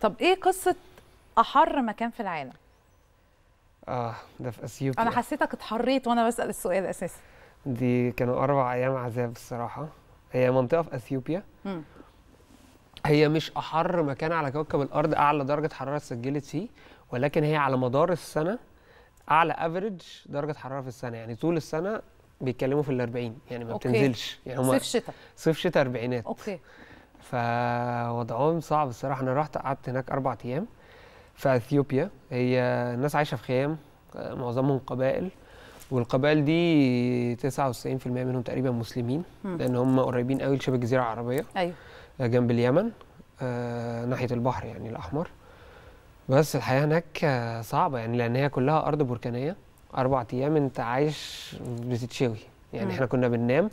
طب ايه قصه احر مكان في العالم اه ده في اثيوبيا انا حسيتك اتحريت وانا بسال السؤال اساسا دي كانوا اربع ايام عذاب الصراحه هي منطقه في اثيوبيا م. هي مش احر مكان على كوكب الارض اعلى درجه حراره سجلت فيه ولكن هي على مدار السنه اعلى افريج درجه حراره في السنه يعني طول السنه بيتكلموا في ال 40 يعني ما أوكي. بتنزلش يعني هم صيف شتاء صيف شتاء اربعينات اوكي فوضعهم صعب الصراحه انا رحت قعدت هناك اربع ايام في اثيوبيا هي الناس عايشه في خيام معظمهم قبائل والقبائل دي 99% منهم تقريبا مسلمين م. لان هم قريبين قوي لشبه الجزيره العربيه ايوه جنب اليمن آه، ناحيه البحر يعني الاحمر بس الحياه هناك آه، صعبه يعني لان هي كلها ارض بركانيه اربع ايام انت عايش بتتشوي يعني م. احنا كنا بننام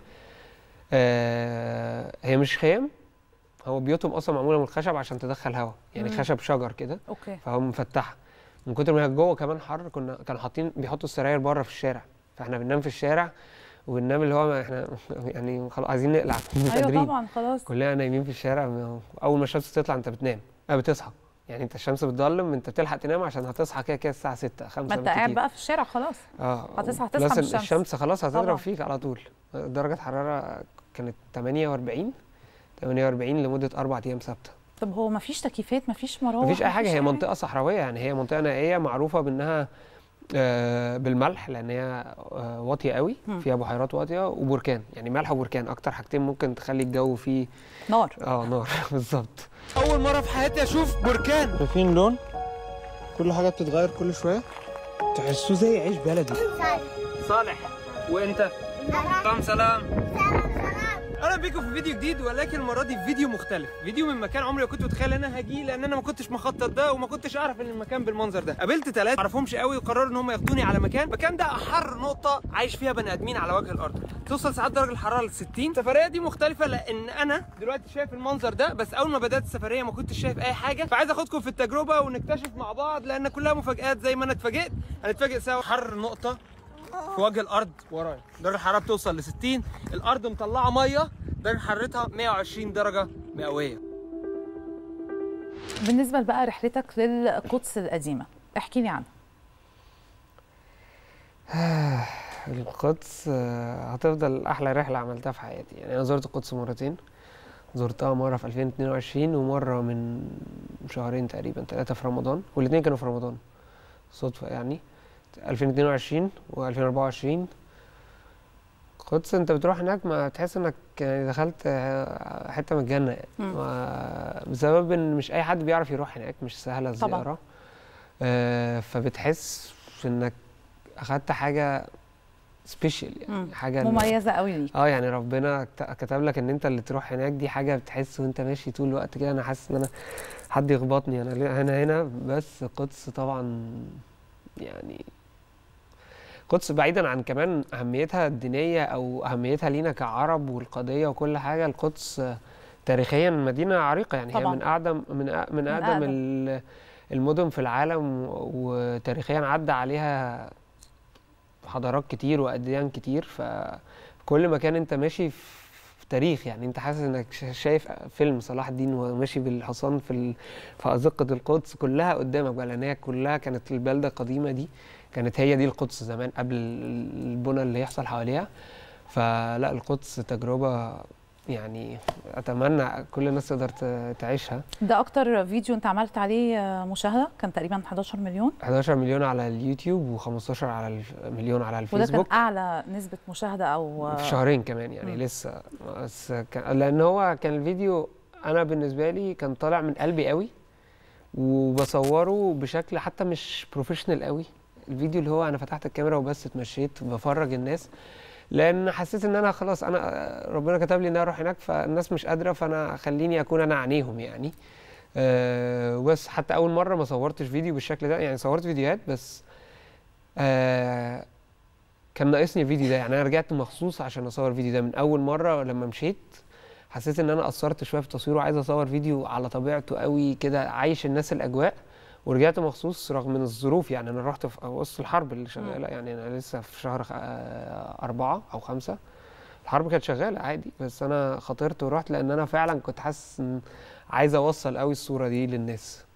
آه، هي مش خيام هو بيوتهم اصلا معموله من الخشب عشان تدخل هواء يعني مم. خشب شجر كده اوكي فهو مفتحه من كتر ما هي جوه كمان حر كنا كانوا حاطين بيحطوا السراير بره في الشارع فاحنا بننام في الشارع وبننام اللي هو احنا يعني خلاص عايزين نقلع ايوه طبعا خلاص كلنا نايمين في الشارع اول ما الشمس تطلع انت بتنام اه بتصحى يعني انت الشمس بتضلم انت بتلحق تنام عشان هتصحى كده كده الساعه 6 5 ما انت قاعد بقى في الشارع خلاص اه, آه، هتصحى تصحى الشمس الشمس خلاص هتضرب فيك على طول درجه حراره كانت 48 48 لمده اربع ايام ثابته طب هو ما فيش تكييفات ما فيش مراوح ما فيش اي حاجه هي منطقه صحراويه يعني هي منطقه نائيه معروفه بانها آه، بالملح لان هي آه، واطيه قوي فيها بحيرات واطيه وبركان يعني ملح وبركان اكتر حاجتين ممكن تخلي الجو فيه نار اه نار بالظبط اول مره في حياتي اشوف بركان شايفين لون كل حاجه بتتغير كل شويه تحسوه زي عيش بلدي صالح صالح وانت سلام, سلام اهلا بيكم في فيديو جديد ولكن المره دي في فيديو مختلف فيديو من مكان عمري ما كنت متخيل ان انا هاجيه لان انا ما كنتش مخطط ده وما كنتش اعرف ان المكان بالمنظر ده قابلت ثلاثه معرفهمش قوي وقرروا ان هم ياخدوني على مكان المكان ده احر نقطه عايش فيها بني ادمين على وجه الارض توصل ساعات درجه الحراره ل 60 السفريه دي مختلفه لان انا دلوقتي شايف المنظر ده بس اول ما بدات السفريه ما كنتش شايف اي حاجه فعايز اخدكم في التجربه ونكتشف مع بعض لان كلها مفاجات زي ما انا اتفاجئت هنتفاجئ سوا حر نقطه في وجه الارض ورايا درجه الحراره بتوصل ل 60 الارض مطلعه ميه درجه حرارتها 120 درجه مئويه بالنسبه بقى رحلتك للقدس القديمه احكي لي عنها القدس آه، هتفضل احلى رحله عملتها في حياتي يعني انا زرت القدس مرتين زرتها مره في 2022 ومره من شهرين تقريبا ثلاثه في رمضان والاثنين كانوا في رمضان صدفه يعني 2022 و2024 قدس انت بتروح هناك ما تحس انك يعني دخلت حته من الجنه يعني بسبب ان مش اي حد بيعرف يروح هناك مش سهله الزياره آه فبتحس انك اخدت حاجه سبيشال يعني مم. حاجه مميزه قوي ليك اه يعني ربنا كتب لك ان انت اللي تروح هناك دي حاجه بتحس وانت ماشي طول الوقت كده انا حاسس ان انا حد يخبطني انا هنا هنا بس قدس طبعا يعني القدس بعيدا عن كمان اهميتها الدينيه او اهميتها لينا كعرب والقضيه وكل حاجه القدس تاريخيا مدينه عريقه يعني طبعًا. هي من اقدم من من اقدم المدن في العالم وتاريخيا عدى عليها حضارات كتير واديان كتير فكل ما كان انت ماشي في تاريخ يعني انت حاسس انك شايف فيلم صلاح الدين وماشي بالحصان في في ازقه القدس كلها قدامك بقى لان هي كلها كانت البلده القديمه دي كانت هي دي القدس زمان قبل البنى اللي يحصل حواليها فلا القدس تجربه يعني اتمنى كل الناس تقدر تعيشها ده اكتر فيديو انت عملت عليه آه، مشاهده كان تقريبا 11 مليون 11 مليون على اليوتيوب و15 على مليون على الفيسبوك وده كان اعلى نسبه مشاهده او آه، في شهرين كمان يعني م. لسه بس كان لان هو كان الفيديو انا بالنسبه لي كان طالع من قلبي قوي وبصوره بشكل حتى مش بروفيشنال قوي الفيديو اللي هو انا فتحت الكاميرا وبس اتمشيت بفرج الناس لان حسيت ان انا خلاص انا ربنا كتب لي ان انا اروح هناك فالناس مش قادره فانا خليني اكون انا عينيهم يعني أه بس حتى اول مره ما صورتش فيديو بالشكل ده يعني صورت فيديوهات بس أه كان ناقصني الفيديو ده يعني انا رجعت مخصوص عشان اصور الفيديو ده من اول مره لما مشيت حسيت ان انا قصرت شويه في تصويره عايز اصور فيديو على طبيعته قوي كده عايش الناس الاجواء ورجعت مخصوص رغم من الظروف يعني انا رحت في وسط الحرب اللي شغاله يعني انا لسه في شهر آه، أربعة او خمسة الحرب كانت شغاله عادي بس انا خطرت ورحت لان انا فعلا كنت حاسس ان عايز اوصل قوي الصوره دي للناس